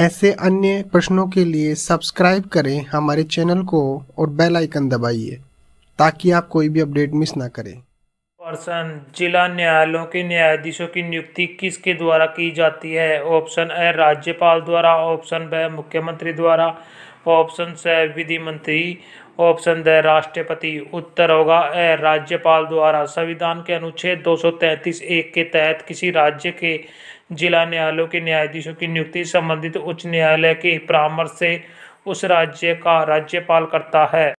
ऐसे अन्य प्रश्नों के लिए सब्सक्राइब करें हमारे चैनल को और बेल आइकन दबाइए ताकि आप कोई भी अपडेट मिस ना करें पर्सन जिला न्यायालयों के न्यायाधीशों की नियुक्ति किसके द्वारा की जाती है ऑप्शन ए राज्यपाल द्वारा ऑप्शन ब मुख्यमंत्री द्वारा ऑप्शन स विधि मंत्री ऑप्शन द राष्ट्रपति उत्तर होगा ए राज्यपाल द्वारा संविधान के अनुच्छेद 233 एक के तहत किसी राज्य के जिला न्यायालयों के न्यायाधीशों की नियुक्ति संबंधित उच्च न्यायालय के परामर्श से उस राज्य का राज्यपाल करता है